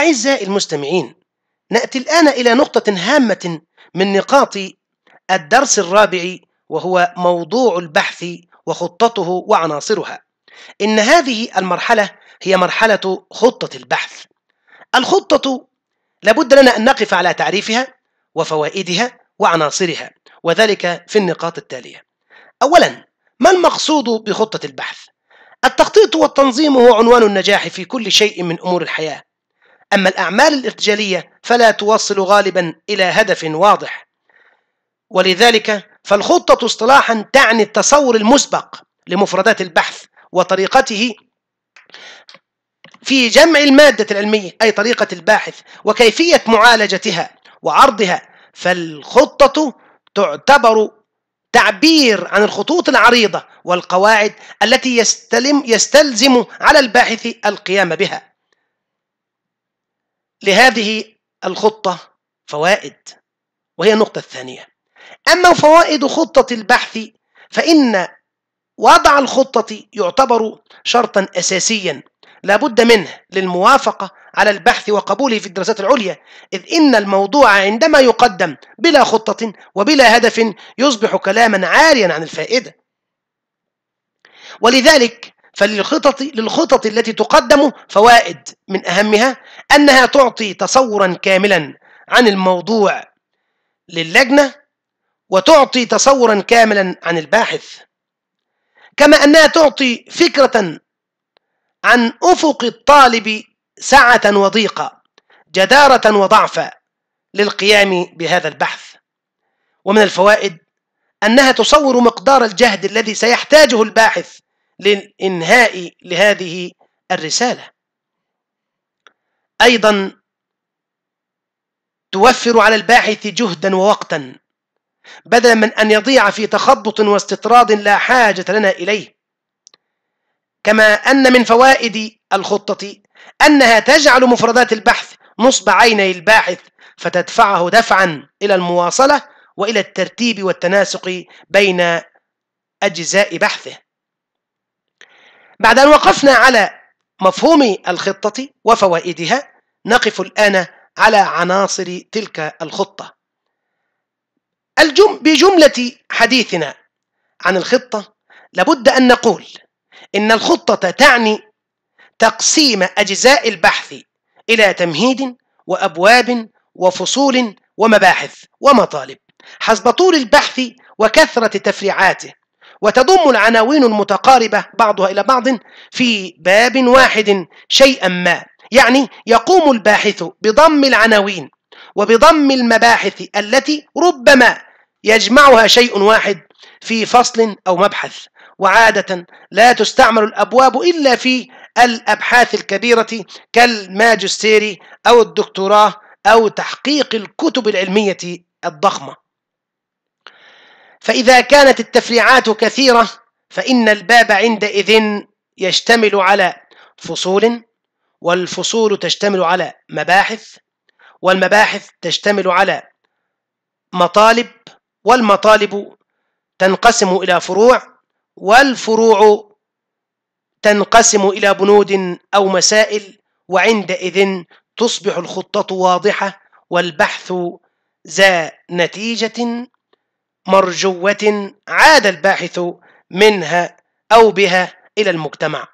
أعزائي المستمعين نأتي الآن إلى نقطة هامة من نقاط الدرس الرابع وهو موضوع البحث وخطته وعناصرها إن هذه المرحلة هي مرحلة خطة البحث الخطة لابد لنا أن نقف على تعريفها وفوائدها وعناصرها وذلك في النقاط التالية أولا ما المقصود بخطة البحث؟ التخطيط والتنظيم هو عنوان النجاح في كل شيء من أمور الحياة أما الأعمال الإرتجالية فلا توصل غالبا إلى هدف واضح ولذلك فالخطة اصطلاحا تعني التصور المسبق لمفردات البحث وطريقته في جمع المادة العلمية أي طريقة الباحث وكيفية معالجتها وعرضها فالخطة تعتبر تعبير عن الخطوط العريضة والقواعد التي يستلم يستلزم على الباحث القيام بها لهذه الخطة فوائد وهي النقطة الثانية أما فوائد خطة البحث فإن وضع الخطة يعتبر شرطا أساسيا لابد منه للموافقة على البحث وقبوله في الدراسات العليا إذ إن الموضوع عندما يقدم بلا خطة وبلا هدف يصبح كلاما عاريا عن الفائدة ولذلك فللخطط للخطط التي تقدم فوائد من أهمها أنها تعطي تصورا كاملا عن الموضوع للجنة وتعطي تصورا كاملا عن الباحث كما أنها تعطي فكرة عن أفق الطالب سعة وضيقة جدارة وضعفا للقيام بهذا البحث ومن الفوائد أنها تصور مقدار الجهد الذي سيحتاجه الباحث للإنهاء لهذه الرسالة أيضا توفر على الباحث جهدا ووقتا بدلا من أن يضيع في تخبط واستطراد لا حاجة لنا إليه كما أن من فوائد الخطة أنها تجعل مفردات البحث نصب عيني الباحث فتدفعه دفعا إلى المواصلة وإلى الترتيب والتناسق بين أجزاء بحثه بعد أن وقفنا على مفهوم الخطة وفوائدها نقف الآن على عناصر تلك الخطة الجم بجملة حديثنا عن الخطة لابد أن نقول إن الخطة تعني تقسيم أجزاء البحث إلى تمهيد وأبواب وفصول ومباحث ومطالب حسب طول البحث وكثرة تفريعاته وتضم العناوين المتقاربة بعضها إلى بعض في باب واحد شيئا ما يعني يقوم الباحث بضم العناوين وبضم المباحث التي ربما يجمعها شيء واحد في فصل أو مبحث وعادة لا تستعمل الأبواب إلا في الأبحاث الكبيرة كالماجستير أو الدكتوراه أو تحقيق الكتب العلمية الضخمة فإذا كانت التفريعات كثيرة فإن الباب عندئذ يشتمل على فصول والفصول تشتمل على مباحث والمباحث تشتمل على مطالب والمطالب تنقسم إلى فروع والفروع تنقسم إلى بنود أو مسائل وعندئذ تصبح الخطة واضحة والبحث ذا نتيجة مرجوة عاد الباحث منها أو بها إلى المجتمع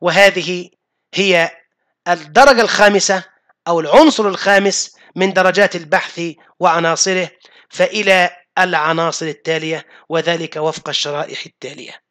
وهذه هي الدرجة الخامسة أو العنصر الخامس من درجات البحث وعناصره فإلى العناصر التالية وذلك وفق الشرائح التالية